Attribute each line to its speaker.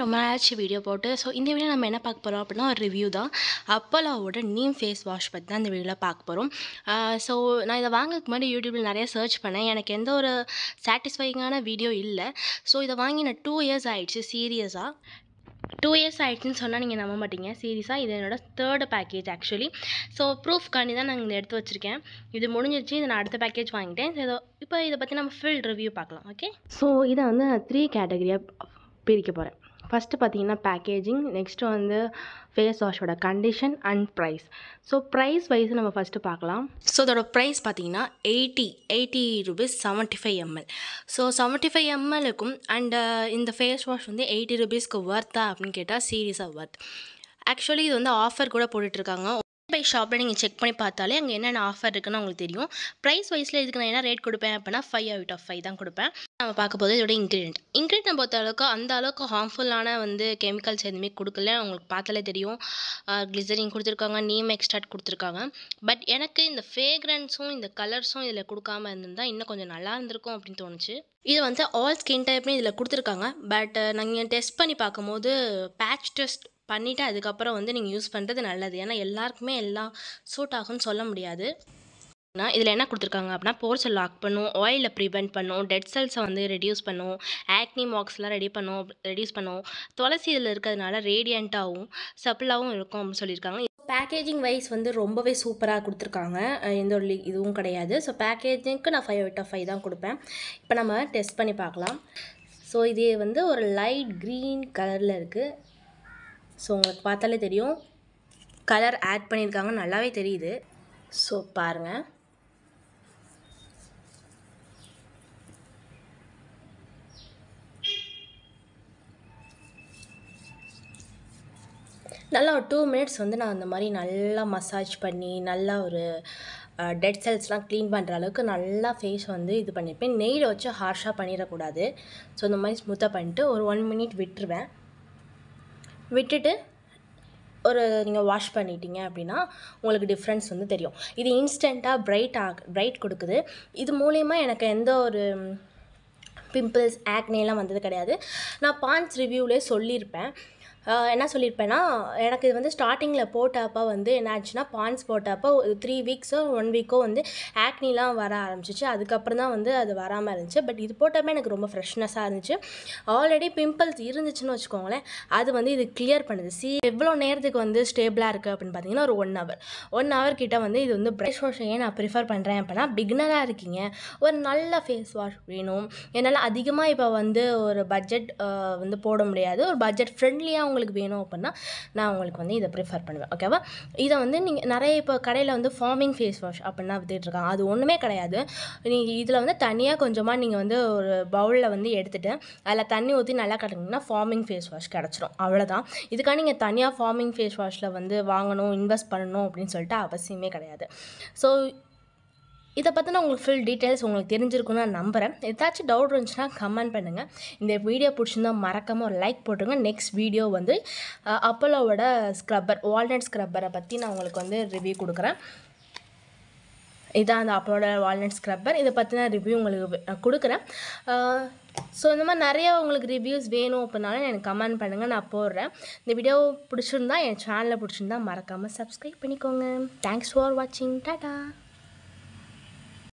Speaker 1: ரொம்ப நாளாச்சு வீடியோ போட்டு ஸோ இந்த வீடியோ நம்ம என்ன பார்க்க போகிறோம் அப்படின்னா ஒரு ரிவ்யூ தான் அப்போலாவோட நீம் ஃபேஸ் வாஷ் பற்றி தான் இந்த வீடியோவில் பார்க்க போகிறோம் ஸோ நான் இதை வாங்கறதுக்கு முன்னாடி யூடியூப்பில் நிறைய சர்ச் பண்ணேன் எனக்கு எந்த ஒரு சாட்டிஸ்ஃபைங்கான வீடியோ இல்லை ஸோ இதை வாங்கி நான் டூ இயர்ஸ் ஆகிடுச்சு சீரியஸாக டூ இயர்ஸ் ஆகிடுச்சுன்னு சொன்னால் நீங்கள் நம்ப மாட்டீங்க சீரியஸாக இது என்னோடய third package actually so proof காண்டி தான் நான் இதை எடுத்து வச்சுருக்கேன் இது முடிஞ்சிருச்சு இதை நான் அடுத்த பேக்கேஜ் வாங்கிட்டேன் ஸோ இதோ இப்போ இதை பற்றி நம்ம ஃபில் ரிவ்யூ பார்க்கலாம் ஓகே ஸோ இதை வந்து நான் த்ரீ கேட்டகரியாக பிரிக்க போகிறேன் ஃபஸ்ட்டு பார்த்தீங்கன்னா பேக்கேஜிங் நெக்ஸ்ட்டு வந்து ஃபேஸ் வாஷோட condition and price so price wise நம்ம ஃபஸ்ட்டு பார்க்கலாம் ஸோ அதோட ப்ரைஸ் பார்த்தீங்கன்னா eighty eighty rupees seventy five ML so seventy five எம்எலுக்கும் அண்டு இந்த ஃபேஸ் வாஷ் வந்து எயிட்டி ருபீஸ்க்கு ஒர்த்தா அப்படின்னு கேட்டால் சீரியஸாக ஒர்த் ஆக்சுவலி இது வந்து ஆஃபர் கூட போட்டுட்ருக்காங்க பை ஷாப்பில் நீங்கள் செக் பண்ணி பார்த்தாலே அங்கே என்னென்ன ஆஃபர் இருக்குன்னு உங்களுக்கு தெரியும் ப்ரைஸ் வைஸில் இதுக்கு நான் என்ன ரேட் கொடுப்பேன் அப்படின்னா ஃபைவ் அவுட் ஆஃப் ஃபைவ் தான் கொடுப்பேன் நம்ம பார்க்க போது இதோட இன்க்ரீடியன்ட் இன்க்ரீடியன்ட் பொறுத்த அளவுக்கு அந்த அளவுக்கு ஹார்ம்ஃபுல்லான வந்து கெமிக்கல்ஸ் எதுவுமே கொடுக்கல உங்களுக்கு பார்த்தாலே தெரியும் கிளிசரிங் கொடுத்துருக்காங்க நீம் எக்ஸ்ட்ராட் கொடுத்துருக்காங்க பட் எனக்கு இந்த ஃபேக்ரன்ஸும் இந்த கலர்ஸும் இதில் கொடுக்காம இருந்தால் இன்னும் கொஞ்சம் நல்லா இருந்திருக்கும் அப்படின்னு தோணுச்சு இது வந்து ஆல் ஸ்கின் டைப்னு இதில் கொடுத்துருக்காங்க பட் நாங்கள் டெஸ்ட் பண்ணி பார்க்கும்போது பேட்ச் டெஸ்ட் பண்ணிவிட்டு அதுக்கப்புறம் வந்து நீங்கள் யூஸ் பண்ணுறது நல்லது ஏன்னா எல்லாருக்குமே எல்லாம் சூட் ஆகும்னு சொல்ல முடியாது ஆனால் இதில் என்ன கொடுத்துருக்காங்க அப்படின்னா போர்ஸை லாக் பண்ணும் ஆயிலை ப்ரிவெண்ட் பண்ணும் டெட் செல்ஸை வந்து ரெடியூஸ் பண்ணும் ஆக்னி மார்க்ஸ்லாம் ரெடி பண்ணும் ரெடியூஸ் பண்ணும் துளசி இதில் இருக்கிறதுனால ரேடியண்ட்டாகவும் சப்பிளாகவும் இருக்கும் அப்படின்னு சொல்லியிருக்காங்க பேக்கேஜிங் வைஸ் வந்து ரொம்பவே சூப்பராக கொடுத்துருக்காங்க எந்த ஒரு இதுவும் கிடையாது ஸோ பேக்கேஜிங்க்கு நான் ஃபைவ் அவுட் ஆஃப் ஃபைவ் தான் கொடுப்பேன் இப்போ நம்ம டெஸ்ட் பண்ணி பார்க்கலாம் ஸோ இது வந்து ஒரு லைட் க்ரீன் கலரில் இருக்குது ஸோ உங்களுக்கு பார்த்தாலே தெரியும் கலர் ஆட் பண்ணியிருக்காங்க நல்லாவே தெரியுது ஸோ பாருங்கள் நல்லா ஒரு டூ மினிட்ஸ் வந்து நான் அந்த மாதிரி நல்லா மசாஜ் பண்ணி நல்லா ஒரு டெட் செல்ஸ்லாம் க்ளீன் பண்ணுற அளவுக்கு நல்லா ஃபேஸ் வந்து இது பண்ணியிருப்பேன் நெய்யில் வச்சு ஹார்ஷாக பண்ணிடக்கூடாது ஸோ இந்த மாதிரி ஸ்மூத்தாக பண்ணிட்டு ஒரு ஒன் மினிட் விட்டுருவேன் விட்டுட்டு ஒரு நீங்கள் வாஷ் பண்ணிட்டீங்க அப்படின்னா உங்களுக்கு டிஃப்ரென்ஸ் வந்து தெரியும் இது இன்ஸ்டண்ட்டாக பிரைட் ஆக் பிரைட் கொடுக்குது இது மூலயமா எனக்கு எந்த ஒரு பிம்பிள்ஸ் ஆக்னேலாம் வந்தது கிடையாது நான் பான்ஸ் ரிவ்யூவிலே சொல்லியிருப்பேன் என்ன சொல்லியிருப்பேன்னா எனக்கு இது வந்து ஸ்டார்டிங்கில் போட்டப்போ வந்து என்ன ஆச்சுன்னா பான்ஸ் போட்டப்போ த்ரீ வீக்ஸோ ஒன் வீக்கோ வந்து ஆக்னிலாம் வர ஆரம்பிச்சிச்சு அதுக்கப்புறம் தான் வந்து அது வராமல் இருந்துச்சு பட் இது போட்டப்போ எனக்கு ரொம்ப ஃப்ரெஷ்னஸாக இருந்துச்சு ஆல்ரெடி பிம்பிள்ஸ் இருந்துச்சுன்னு வச்சுக்கோங்களேன் அது வந்து இது கிளியர் பண்ணுது சி எவ்வளோ நேரத்துக்கு வந்து ஸ்டேபிளாக இருக்குது அப்படின்னு பார்த்தீங்கன்னா ஒரு ஒன் ஹவர் ஒன் ஹவர் கிட்ட வந்து இது வந்து ப்ரெஷ் ஏன் நான் ப்ரிஃபர் பண்ணுறேன் அப்படின்னா பிகினராக இருக்கீங்க ஒரு நல்ல ஃபேஸ் வாஷ் வேணும் என்னால் அதிகமாக இப்போ வந்து ஒரு பட்ஜெட் வந்து போட முடியாது ஒரு பட்ஜெட் ஃப்ரெண்ட்லியாக உங்களுக்கு வேணும் அப்படின்னா நான் உங்களுக்கு வந்து இதை ப்ரிஃபர் பண்ணுவேன் ஓகேவா இதை வந்து நீங்கள் நிறைய இப்போ கடையில் வந்து ஃபார்மிங் ஃபேஸ் வாஷ் அப்படின்னா விற்றுட்ருக்காங்க அது ஒன்றுமே கிடையாது நீங்கள் இதில் வந்து தனியாக கொஞ்சமாக நீங்கள் வந்து ஒரு பவுலில் வந்து எடுத்துகிட்டு அதில் தண்ணி ஊற்றி நல்லா கிடைக்குங்கன்னா ஃபார்மிங் ஃபேஸ் வாஷ் கிடச்சிரும் அவ்வளோதான் இதுக்காக நீங்கள் தனியாக ஃபார்மிங் ஃபேஸ் வாஷில் வந்து வாங்கணும் இன்வெஸ்ட் பண்ணணும் அப்படின்னு சொல்லிட்டு அவசியமே கிடையாது ஸோ இதை பற்றின உங்களுக்கு ஃபுல் டீட்டெயில்ஸ் உங்களுக்கு தெரிஞ்சிருக்கும்னு நான் நம்புகிறேன் ஏதாச்சும் டவுட் இருந்துச்சுன்னா கமெண்ட் பண்ணுங்கள் இந்த வீடியோ பிடிச்சிருந்தா மறக்காமல் ஒரு லைக் போட்டுருங்க நெக்ஸ்ட் வீடியோ வந்து அப்போலோவோட ஸ்க்ரப்பர் வால்நட் ஸ்க்ரப்பரை பற்றி நான் உங்களுக்கு வந்து ரிவ்யூ கொடுக்குறேன் இதான் அந்த அப்போலோட வால்நட் ஸ்க்ரப்பர் இதை பற்றி நான் ரிவ்யூ உங்களுக்கு கொடுக்குறேன் ஸோ இந்த மாதிரி நிறையா உங்களுக்கு ரிவ்யூஸ் வேணும் அப்படின்னாலும் எனக்கு கமெண்ட் பண்ணுங்கள் நான் போடுறேன் இந்த வீடியோ பிடிச்சிருந்தா என் சேனலில் பிடிச்சிருந்தா மறக்காமல் சப்ஸ்கிரைப் பண்ணிக்கோங்க தேங்க்ஸ் ஃபார் வாட்சிங் டாட்டா